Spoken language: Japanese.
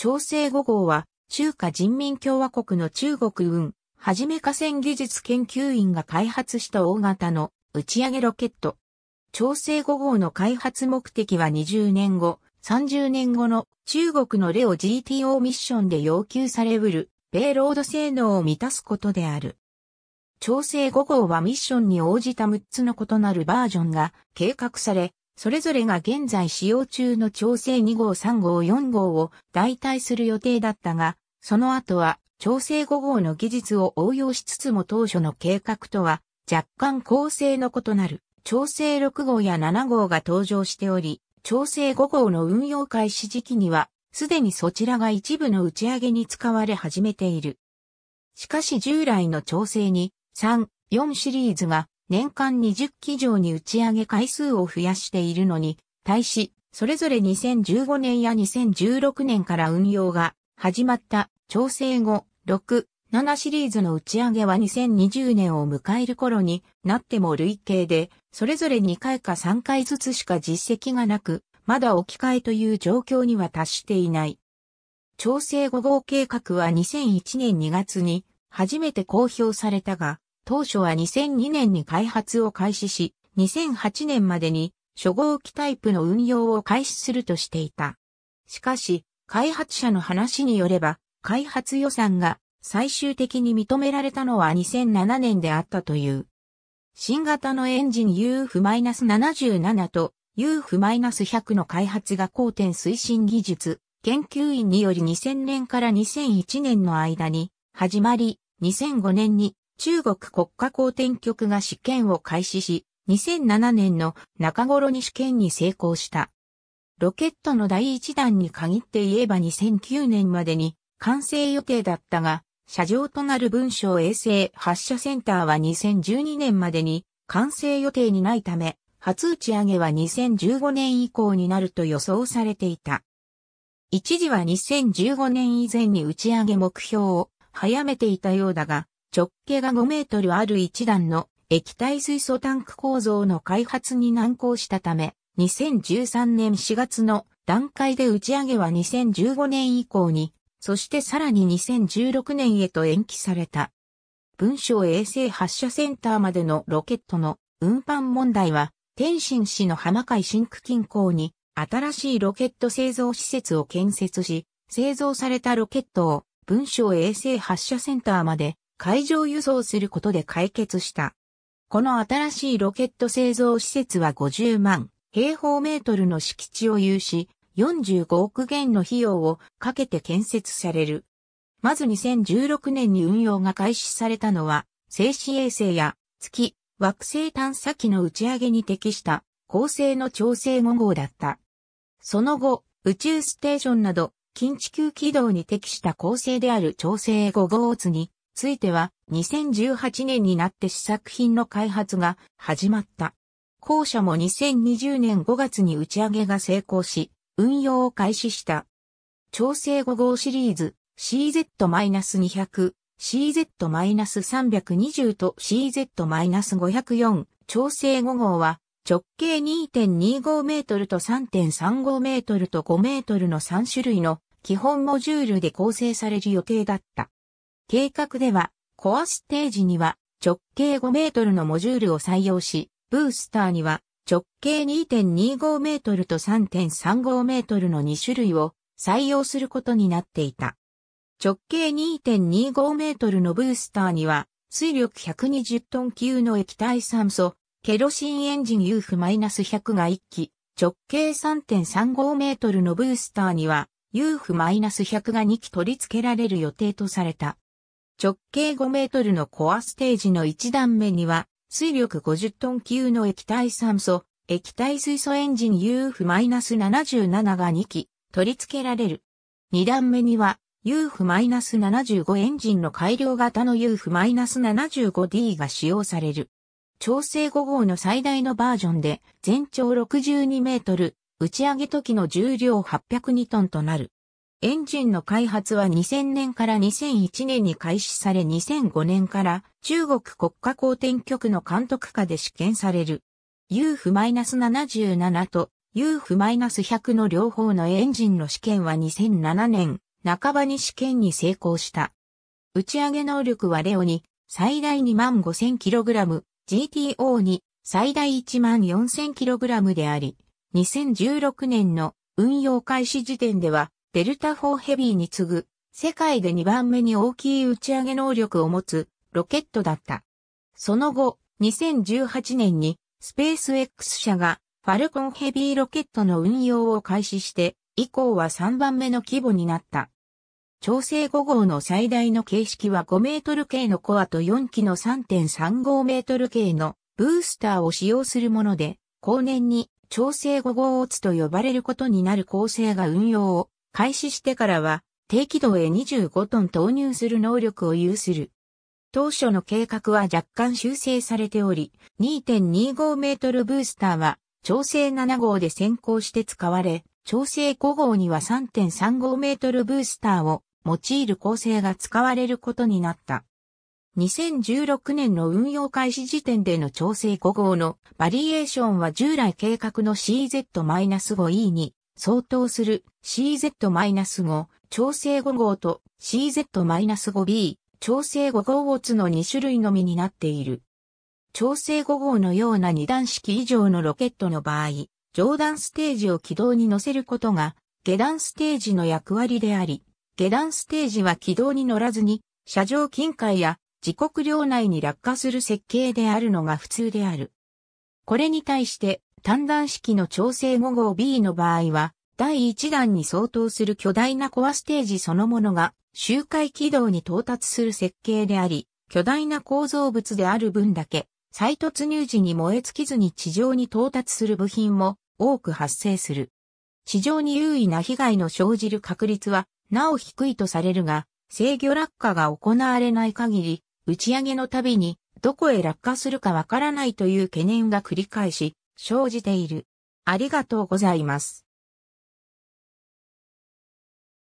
調整5号は、中華人民共和国の中国軍、はじめ河川技術研究院が開発した大型の打ち上げロケット。調整5号の開発目的は20年後、30年後の中国のレオ GTO ミッションで要求されうる、ペイロード性能を満たすことである。調整5号はミッションに応じた6つの異なるバージョンが計画され、それぞれが現在使用中の調整2号3号4号を代替する予定だったが、その後は調整5号の技術を応用しつつも当初の計画とは若干構成の異なる調整6号や7号が登場しており、調整5号の運用開始時期には、すでにそちらが一部の打ち上げに使われ始めている。しかし従来の調整に3、4シリーズが年間20機上に打ち上げ回数を増やしているのに、対し、それぞれ2015年や2016年から運用が始まった調整後6、7シリーズの打ち上げは2020年を迎える頃になっても累計で、それぞれ2回か3回ずつしか実績がなく、まだ置き換えという状況には達していない。調整後号計画は2001年2月に初めて公表されたが、当初は2002年に開発を開始し、2008年までに初号機タイプの運用を開始するとしていた。しかし、開発者の話によれば、開発予算が最終的に認められたのは2007年であったという。新型のエンジン UF-77 と UF-100 の開発が高点推進技術、研究員により2000年から2001年の間に始まり、2005年に中国国家公転局が試験を開始し、2007年の中頃に試験に成功した。ロケットの第1弾に限って言えば2009年までに完成予定だったが、車上となる文章衛星発射センターは2012年までに完成予定にないため、初打ち上げは2015年以降になると予想されていた。一時は2015年以前に打ち上げ目標を早めていたようだが、直径が5メートルある一段の液体水素タンク構造の開発に難航したため、2013年4月の段階で打ち上げは2015年以降に、そしてさらに2016年へと延期された。文章衛星発射センターまでのロケットの運搬問題は、天津市の浜海シンク近郊に新しいロケット製造施設を建設し、製造されたロケットを文章衛星発射センターまで海上輸送することで解決した。この新しいロケット製造施設は50万平方メートルの敷地を有し、45億元の費用をかけて建設される。まず2016年に運用が開始されたのは、静止衛星や月、惑星探査機の打ち上げに適した構成の調整5号だった。その後、宇宙ステーションなど近地球軌道に適した構成である調整5号図については2018年になって試作品の開発が始まった。後者も2020年5月に打ち上げが成功し、運用を開始した。調整5号シリーズ CZ-200、CZ-320 と CZ-504 調整5号は直径2.25メートルと3.35メートルと5メートルの3種類の基本モジュールで構成される予定だった。計画では、コアステージには直径5メートルのモジュールを採用し、ブースターには直径2.25メートルと3.35メートルの2種類を採用することになっていた。直径2.25メートルのブースターには水力120トン級の液体酸素、ケロシンエンジン UF-100 が1機、直径3.35メートルのブースターには UF-100 が2機取り付けられる予定とされた。直径5メートルのコアステージの1段目には、水力50トン級の液体酸素、液体水素エンジン UF-77 が2機取り付けられる。2段目には UF-75 エンジンの改良型の UF-75D が使用される。調整5号の最大のバージョンで全長62メートル、打ち上げ時の重量802トンとなる。エンジンの開発は2000年から2001年に開始され2005年から中国国家公転局の監督下で試験される。UF-77 と UF-100 の両方のエンジンの試験は2007年半ばに試験に成功した。打ち上げ能力はレオに最大 25,000kg、GTO に最大 14,000kg であり、2016年の運用開始時点ではデルタ4ヘビーに次ぐ、世界で2番目に大きい打ち上げ能力を持つロケットだった。その後、2018年にスペース X 社がファルコンヘビーロケットの運用を開始して、以降は3番目の規模になった。調整5号の最大の形式は5メートル系のコアと4機の3.35メートル系のブースターを使用するもので、後年に調整5号オツと呼ばれることになる構成が運用を開始してからは、低軌道へ25トン投入する能力を有する。当初の計画は若干修正されており、2.25メートルブースターは、調整7号で先行して使われ、調整5号には3.35メートルブースターを用いる構成が使われることになった。2016年の運用開始時点での調整5号のバリエーションは従来計画の CZ-5E に相当する CZ-5 調整5号と CZ-5B 調整5号をつの2種類のみになっている。調整5号のような2段式以上のロケットの場合、上段ステージを軌道に乗せることが下段ステージの役割であり、下段ステージは軌道に乗らずに、車上近海や時刻領内に落下する設計であるのが普通である。これに対して、単断式の調整5号 B の場合は、第1弾に相当する巨大なコアステージそのものが周回軌道に到達する設計であり、巨大な構造物である分だけ、再突入時に燃え尽きずに地上に到達する部品も多く発生する。地上に優位な被害の生じる確率は、なお低いとされるが、制御落下が行われない限り、打ち上げのたびに、どこへ落下するかわからないという懸念が繰り返し、生じている。ありがとうございます。